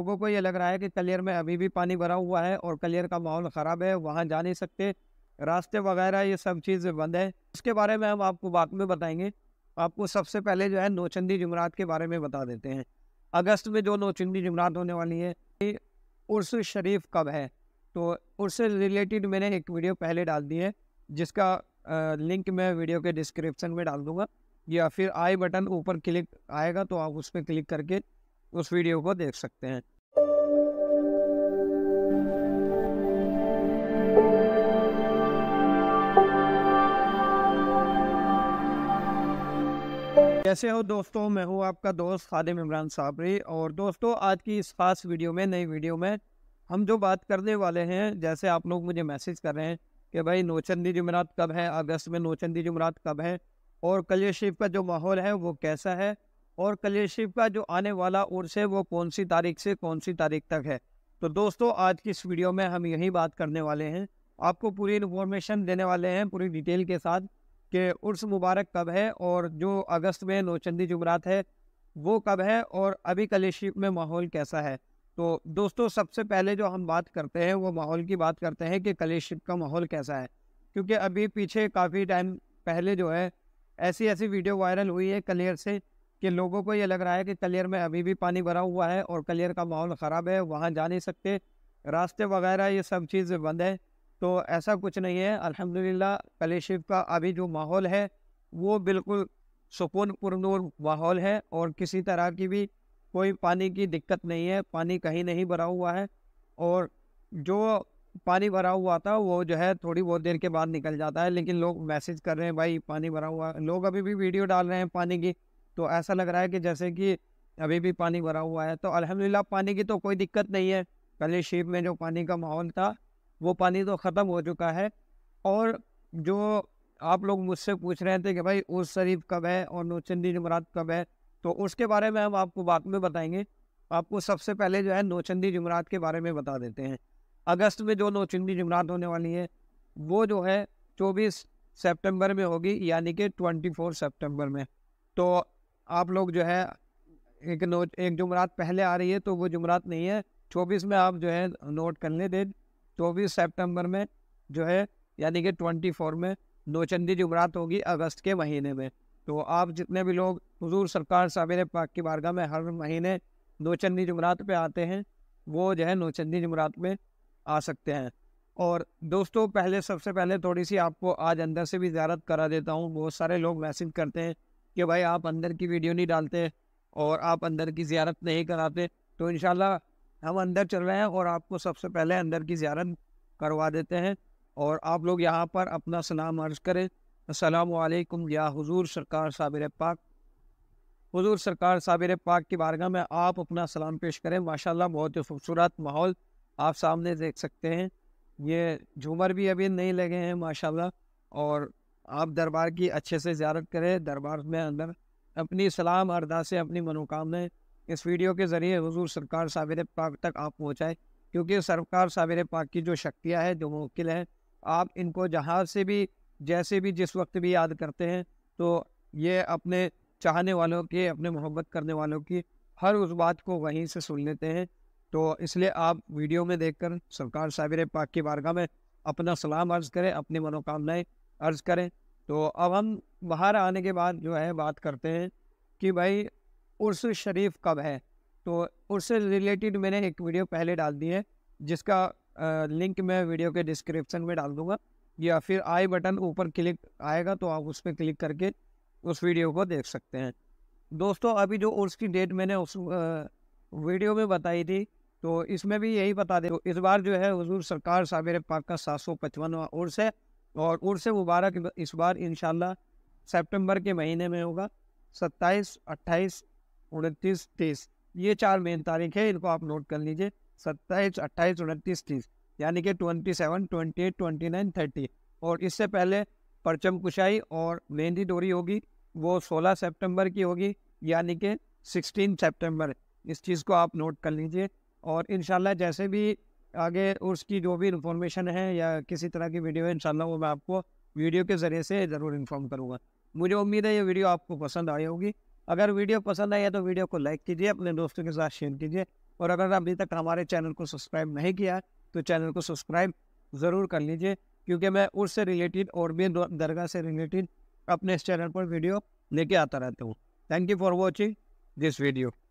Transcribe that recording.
लोगों को ये लग रहा है कि कलियर में अभी भी पानी भरा हुआ है और कलियर का माहौल ख़राब है वहाँ जा नहीं सकते रास्ते वगैरह ये सब चीज़ बंद है उसके बारे में हम आपको बाद में बताएंगे आपको सबसे पहले जो है नौचंदी जुमरात के बारे में बता देते हैं अगस्त में जो नौचंदी जुमरात होने वाली है उर्स शरीफ कब है तो उर्स रिलेटेड मैंने एक वीडियो पहले डाल दी है जिसका लिंक मैं वीडियो के डिस्क्रिप्शन में डाल दूँगा या फिर आई बटन ऊपर क्लिक आएगा तो आप उस पर क्लिक करके उस वीडियो को देख सकते हैं कैसे हो दोस्तों मैं हूं आपका दोस्त खादिम इमरान साबरी और दोस्तों आज की इस खास वीडियो में नई वीडियो में हम जो बात करने वाले हैं जैसे आप लोग मुझे मैसेज कर रहे हैं कि भाई नोचंदी जुमरात कब है अगस्त में नोचंदी जुमरात कब है और कल शरीफ का जो माहौल है वो कैसा है और कलेशिप का जो आने वाला उर्स है वो कौन सी तारीख से कौन सी तारीख तक है तो दोस्तों आज की इस वीडियो में हम यही बात करने वाले हैं आपको पूरी इन्फॉर्मेशन देने वाले हैं पूरी डिटेल के साथ कि उर्स मुबारक कब है और जो अगस्त में नौचंदी जुमरात है वो कब है और अभी कलेशिप में माहौल कैसा है तो दोस्तों सबसे पहले जो हम बात करते हैं वो माहौल की बात करते हैं कि कलेशिप का माहौल कैसा है क्योंकि अभी पीछे काफ़ी टाइम पहले जो है ऐसी ऐसी वीडियो वायरल हुई है कलेयर से कि लोगों को ये लग रहा है कि कलियर में अभी भी पानी भरा हुआ है और कलियर का माहौल ख़राब है वहाँ जा नहीं सकते रास्ते वगैरह ये सब चीज़ बंद है तो ऐसा कुछ नहीं है अल्हम्दुलिल्लाह कले शिव का अभी जो माहौल है वो बिल्कुल सुकून पुरनूर माहौल है और किसी तरह की भी कोई पानी की दिक्कत नहीं है पानी कहीं नहीं भरा हुआ है और जो पानी भरा हुआ था वो जो है थोड़ी बहुत देर के बाद निकल जाता है लेकिन लोग मैसेज कर रहे हैं भाई पानी भरा हुआ लोग अभी भी वीडियो डाल रहे हैं पानी की तो ऐसा लग रहा है कि जैसे कि अभी भी पानी भरा हुआ है तो अलहमदिल्ला पानी की तो कोई दिक्कत नहीं है पहले शेप में जो पानी का माहौल था वो पानी तो ख़त्म हो चुका है और जो आप लोग मुझसे पूछ रहे थे कि भाई उस शरीफ कब है और नोचंदी जमरात कब है तो उसके बारे में हम आपको बाद में बताएंगे आपको सबसे पहले जो है नोचंदी जमरात के बारे में बता देते हैं अगस्त में जो नोचंदी जमरात होने वाली है वो जो है चौबीस सेप्टेम्बर में होगी यानी कि ट्वेंटी फोर सेप्टेम्बर में तो आप लोग जो है एक नोट एक जुमरात पहले आ रही है तो वो जुमरात नहीं है चौबीस में आप जो है नोट कर लें डेट चौबीस सेप्टेम्बर में जो है यानी कि ट्वेंटी फोर में नोचंदी जुमरात होगी अगस्त के महीने में तो आप जितने भी लोग हजूर सरकार साबिर पाक की बारगाह में हर महीने नोचंदी जुमरात पे आते हैं वो जो है नोचंदी जुमरात में आ सकते हैं और दोस्तों पहले सबसे पहले थोड़ी सी आपको आज अंदर से भी ज्यारत करा देता हूँ बहुत सारे लोग मैसेज करते हैं कि भाई आप अंदर की वीडियो नहीं डालते और आप अंदर की ज्यारत नहीं कराते तो इन हम अंदर चल रहे हैं और आपको सबसे पहले अंदर की ज्यारत करवा देते हैं और आप लोग यहाँ पर अपना सलाम अर्ज करें असलकुम या हजूर सरकार साबिर पाक हजूर सरकार साबिर पाक की बारगाह में आप अपना सलाम पेश करें माशाल्लाह बहुत ही खूबसूरत माहौल आप सामने देख सकते हैं ये झूमर भी अभी नहीं लगे हैं माशाल्लाह और आप दरबार की अच्छे से ज्यारत करें दरबार में अंदर अपनी सलाम अरदा से अपनी मनोकामनाएं इस वीडियो के ज़रिए हजूर सरकार साबिर पाक तक आप पहुँचाएँ क्योंकि सरकार साबिर पाक की जो शक्तियाँ हैं जो मुक्ल हैं आप इनको जहाँ से भी जैसे भी जिस वक्त भी याद करते हैं तो ये अपने चाहने वालों के अपने मोहब्बत करने वालों की हर उस बात को वहीं से सुन लेते हैं तो इसलिए आप वीडियो में देखकर सरकार साबिर पाक की बारगाह में अपना सलाम अर्ज करें अपनी मनोकामनाएं अर्ज़ करें तो अब हम बाहर आने के बाद जो है बात करते हैं कि भाई उर्स शरीफ कब है तो उससे रिलेटेड मैंने एक वीडियो पहले डाल दी है जिसका आ, लिंक मैं वीडियो के डिस्क्रिप्शन में डाल दूँगा या फिर आई बटन ऊपर क्लिक आएगा तो आप उस पर क्लिक करके उस वीडियो को देख सकते हैं दोस्तों अभी जो उर्स की डेट मैंने उस आ, वीडियो में बताई थी तो इसमें भी यही बता दें तो इस बार जो है हजूर सरकार साबिर पाक का सात सौ पचपनवा उर्स है और उर्स मुबारक इस बार इन सितंबर के महीने में होगा सत्ताईस अट्ठाईस उनतीस तीस ये चार मेन तारीख है इनको आप नोट कर लीजिए सत्ताईस अट्ठाईस उनतीस तीस यानी कि twenty seven twenty eight twenty nine thirty और इससे पहले परचम कुशाई और मेहंदी डोरी होगी वो सोलह सेप्टेम्बर की होगी यानी कि सिक्सटीन सेप्टेम्बर इस चीज़ को आप नोट कर लीजिए और इन जैसे भी आगे उसकी जो भी इन्फॉर्मेशन है या किसी तरह की वीडियो है इन वो मैं आपको वीडियो के ज़रिए से ज़रूर इन्फॉर्म करूँगा मुझे उम्मीद है ये वीडियो आपको पसंद आई होगी अगर वीडियो पसंद आई है तो वीडियो को लाइक कीजिए अपने दोस्तों के साथ शेयर कीजिए और अगर अभी तक हमारे चैनल को सब्सक्राइब नहीं किया तो चैनल को सब्सक्राइब ज़रूर कर लीजिए क्योंकि मैं उससे रिलेटेड और भी दरगाह से रिलेटेड अपने इस चैनल पर वीडियो लेके आता रहता हूँ thank you for watching this video